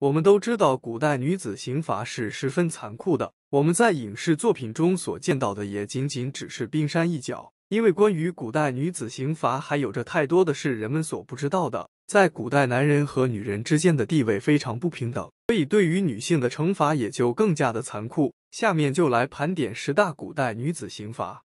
我们都知道古代女子刑罚是十分残酷的，我们在影视作品中所见到的也仅仅只是冰山一角，因为关于古代女子刑罚还有着太多的是人们所不知道的。在古代，男人和女人之间的地位非常不平等，所以对于女性的惩罚也就更加的残酷。下面就来盘点十大古代女子刑罚：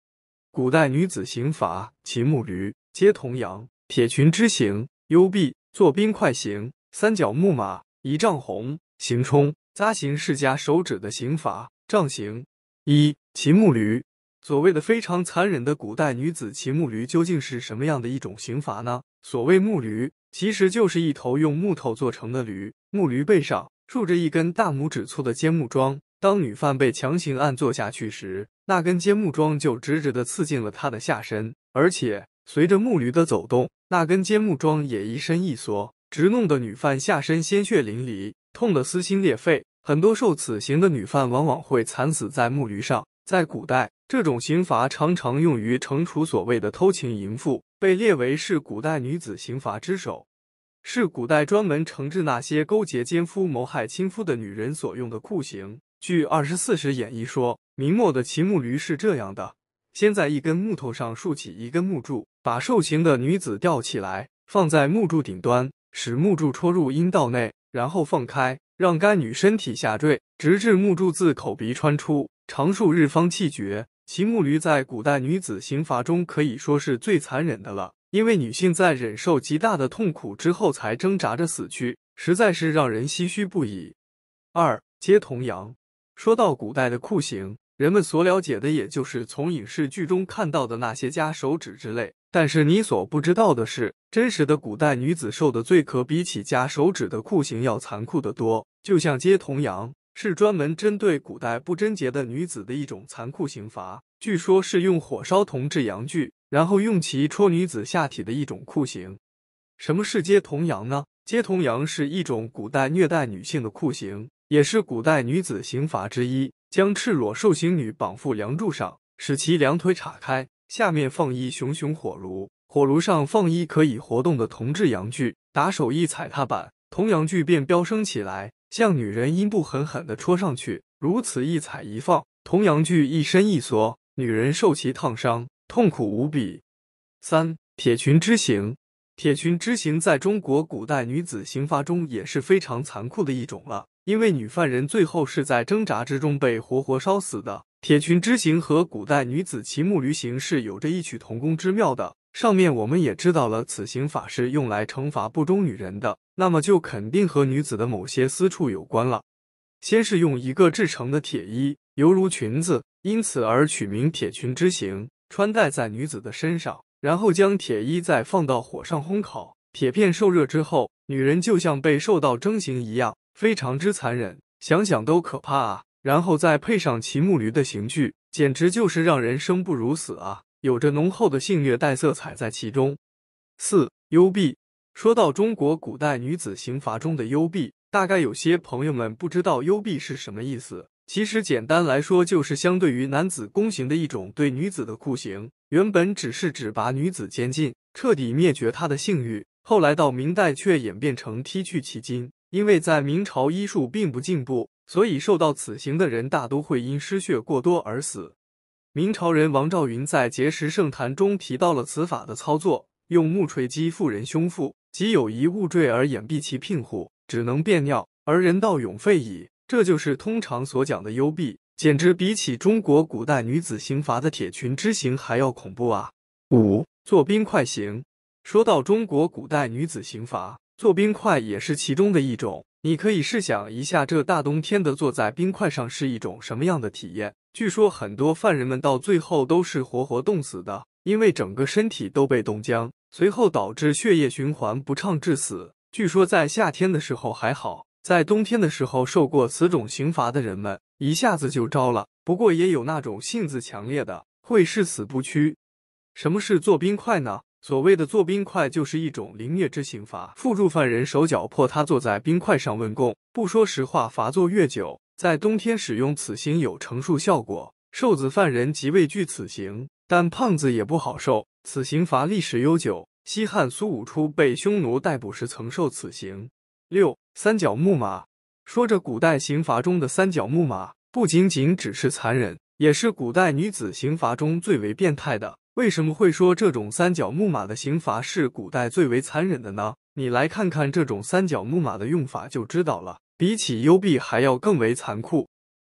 古代女子刑罚，骑木驴、接童羊，铁裙之刑、幽闭、坐冰块刑、三角木马。一丈刑，行扎刑是家手指的刑罚。杖刑一骑木驴，所谓的非常残忍的古代女子骑木驴，究竟是什么样的一种刑罚呢？所谓木驴，其实就是一头用木头做成的驴，木驴背上竖着一根大拇指粗的尖木桩。当女犯被强行按坐下去时，那根尖木桩就直直地刺进了她的下身，而且随着木驴的走动，那根尖木桩也一伸一缩。直弄的女犯下身鲜血淋漓，痛得撕心裂肺。很多受此刑的女犯往往会惨死在木驴上。在古代，这种刑罚常常用于惩处所谓的偷情淫妇，被列为是古代女子刑罚之首，是古代专门惩治那些勾结奸夫、谋害亲夫的女人所用的酷刑。据《二十四史演义》说，明末的骑木驴是这样的：先在一根木头上竖起一根木柱，把受刑的女子吊起来，放在木柱顶端。使木柱戳入阴道内，然后放开，让该女身体下坠，直至木柱自口鼻穿出，长数日方气绝。骑木驴在古代女子刑罚中可以说是最残忍的了，因为女性在忍受极大的痛苦之后才挣扎着死去，实在是让人唏嘘不已。二、接童养。说到古代的酷刑。人们所了解的，也就是从影视剧中看到的那些夹手指之类。但是你所不知道的是，真实的古代女子受的罪，可比起夹手指的酷刑要残酷得多。就像接童羊，是专门针对古代不贞洁的女子的一种残酷刑罚，据说是用火烧铜制阳具，然后用其戳女子下体的一种酷刑。什么是接童羊呢？接童羊是一种古代虐待女性的酷刑，也是古代女子刑罚之一。将赤裸受刑女绑缚梁柱上，使其两腿岔开，下面放一熊熊火炉，火炉上放一可以活动的铜制阳具，打手一踩踏板，铜阳具便飙升起来，向女人阴部狠狠的戳上去。如此一踩一放，铜阳具一伸一缩，女人受其烫伤，痛苦无比。三、铁裙之刑，铁裙之刑在中国古代女子刑罚中也是非常残酷的一种了。因为女犯人最后是在挣扎之中被活活烧死的。铁裙之刑和古代女子骑木驴刑是有着异曲同工之妙的。上面我们也知道了，此刑法是用来惩罚不忠女人的，那么就肯定和女子的某些私处有关了。先是用一个制成的铁衣，犹如裙子，因此而取名铁裙之刑，穿戴在女子的身上，然后将铁衣再放到火上烘烤，铁片受热之后，女人就像被受到蒸刑一样。非常之残忍，想想都可怕啊！然后再配上骑木驴的刑具，简直就是让人生不如死啊！有着浓厚的性虐待色彩在其中。四幽闭，说到中国古代女子刑罚中的幽闭，大概有些朋友们不知道幽闭是什么意思。其实简单来说，就是相对于男子宫刑的一种对女子的酷刑。原本只是指把女子监禁，彻底灭绝她的性欲，后来到明代却演变成踢去其筋。因为在明朝医术并不进步，所以受到此刑的人大都会因失血过多而死。明朝人王兆云在《结石圣坛》中提到了此法的操作：用木锤击妇人胸腹，即有一物坠而掩蔽其聘户，只能便尿而人道永废矣。这就是通常所讲的幽闭，简直比起中国古代女子刑罚的铁裙之刑还要恐怖啊！五做冰块刑，说到中国古代女子刑罚。做冰块也是其中的一种，你可以试想一下，这大冬天的坐在冰块上是一种什么样的体验？据说很多犯人们到最后都是活活冻死的，因为整个身体都被冻僵，随后导致血液循环不畅致死。据说在夏天的时候还好，在冬天的时候受过此种刑罚的人们一下子就招了。不过也有那种性子强烈的，会誓死不屈。什么是做冰块呢？所谓的坐冰块，就是一种凌虐之刑罚，缚助犯人手脚，迫他坐在冰块上问供，不说实话，罚坐越久。在冬天使用此刑有惩处效果，瘦子犯人即畏惧此刑，但胖子也不好受。此刑罚历史悠久，西汉苏武初被匈奴逮捕时曾受此刑。六、三角木马。说着古代刑罚中的三角木马，不仅仅只是残忍，也是古代女子刑罚中最为变态的。为什么会说这种三角木马的刑罚是古代最为残忍的呢？你来看看这种三角木马的用法就知道了，比起幽闭还要更为残酷。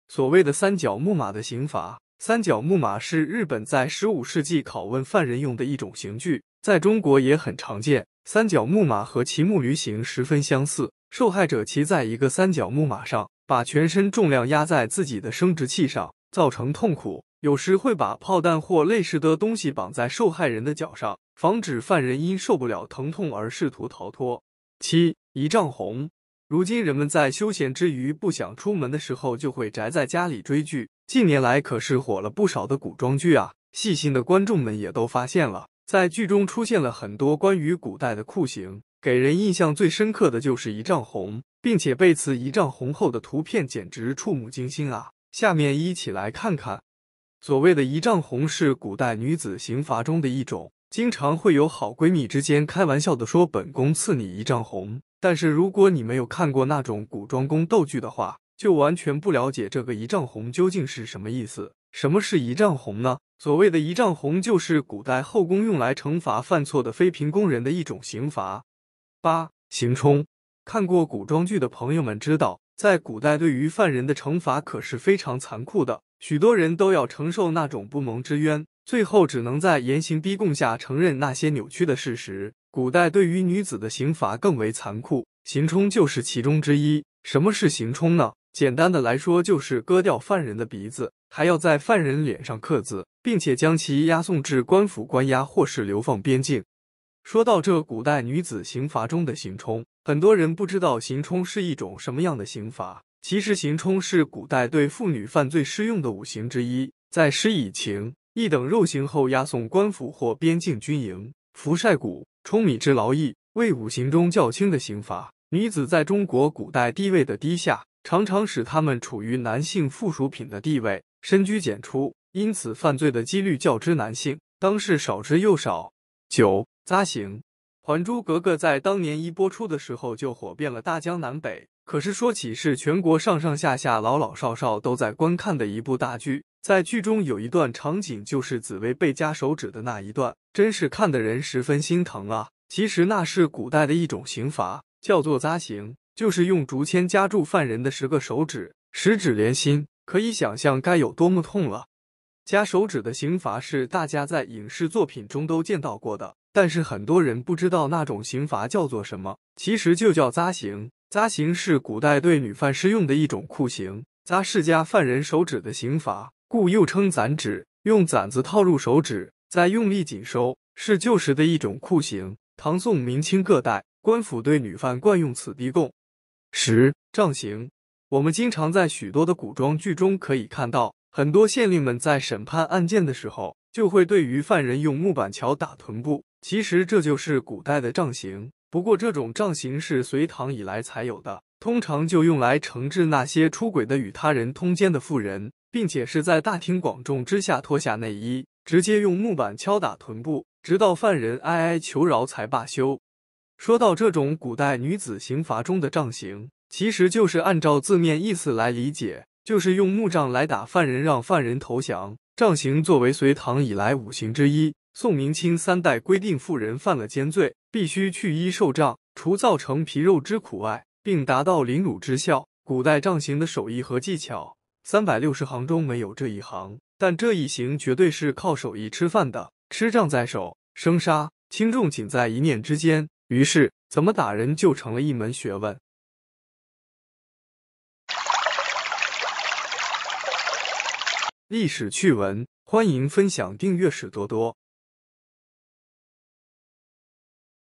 所谓的三角木马的刑罚，三角木马是日本在十五世纪拷问犯人用的一种刑具，在中国也很常见。三角木马和骑木驴刑十分相似，受害者骑在一个三角木马上，把全身重量压在自己的生殖器上，造成痛苦。有时会把炮弹或类似的东西绑在受害人的脚上，防止犯人因受不了疼痛而试图逃脱。七一丈红，如今人们在休闲之余不想出门的时候，就会宅在家里追剧。近年来可是火了不少的古装剧啊，细心的观众们也都发现了，在剧中出现了很多关于古代的酷刑，给人印象最深刻的就是一丈红，并且被刺一丈红后的图片简直触目惊心啊！下面一起来看看。所谓的“一丈红”是古代女子刑罚中的一种，经常会有好闺蜜之间开玩笑的说：“本宫赐你一丈红。”但是如果你没有看过那种古装宫斗剧的话，就完全不了解这个“一丈红”究竟是什么意思。什么是“一丈红”呢？所谓的一丈红，就是古代后宫用来惩罚犯错的妃嫔、宫人的一种刑罚。八、刑冲。看过古装剧的朋友们知道，在古代对于犯人的惩罚可是非常残酷的。许多人都要承受那种不蒙之冤，最后只能在严刑逼供下承认那些扭曲的事实。古代对于女子的刑罚更为残酷，刑冲就是其中之一。什么是刑冲呢？简单的来说，就是割掉犯人的鼻子，还要在犯人脸上刻字，并且将其押送至官府关押或是流放边境。说到这，古代女子刑罚中的刑冲，很多人不知道刑冲是一种什么样的刑罚。其实，刑冲是古代对妇女犯罪适用的五行之一，在施以情、役等肉刑后，押送官府或边境军营服晒谷、舂米之劳役，为五行中较轻的刑罚。女子在中国古代地位的低下，常常使她们处于男性附属品的地位，深居简出，因此犯罪的几率较之男性当是少之又少。九扎刑，《还珠格格》在当年一播出的时候就火遍了大江南北。可是说起是全国上上下下老老少少都在观看的一部大剧，在剧中有一段场景就是紫薇被夹手指的那一段，真是看的人十分心疼啊！其实那是古代的一种刑罚，叫做扎刑，就是用竹签夹住犯人的十个手指，十指连心，可以想象该有多么痛了。夹手指的刑罚是大家在影视作品中都见到过的，但是很多人不知道那种刑罚叫做什么，其实就叫扎刑。扎刑是古代对女犯施用的一种酷刑，扎是家犯人手指的刑罚，故又称攒指。用攒子套入手指，再用力紧收，是旧时的一种酷刑。唐宋明清各代，官府对女犯惯用此逼供。十杖刑，我们经常在许多的古装剧中可以看到，很多县令们在审判案件的时候，就会对于犯人用木板桥打臀部，其实这就是古代的杖刑。不过，这种杖刑是隋唐以来才有的，通常就用来惩治那些出轨的、与他人通奸的妇人，并且是在大庭广众之下脱下内衣，直接用木板敲打臀部，直到犯人哀哀求饶才罢休。说到这种古代女子刑罚中的杖刑，其实就是按照字面意思来理解，就是用木杖来打犯人，让犯人投降。杖刑作为隋唐以来五刑之一，宋、明清三代规定，妇人犯了奸罪。必须去衣受杖，除造成皮肉之苦外，并达到凌辱之效。古代杖刑的手艺和技巧，三百六十行中没有这一行，但这一行绝对是靠手艺吃饭的。吃杖在手，生杀轻重仅在一念之间，于是怎么打人就成了一门学问。历史趣闻，欢迎分享，订阅史多多。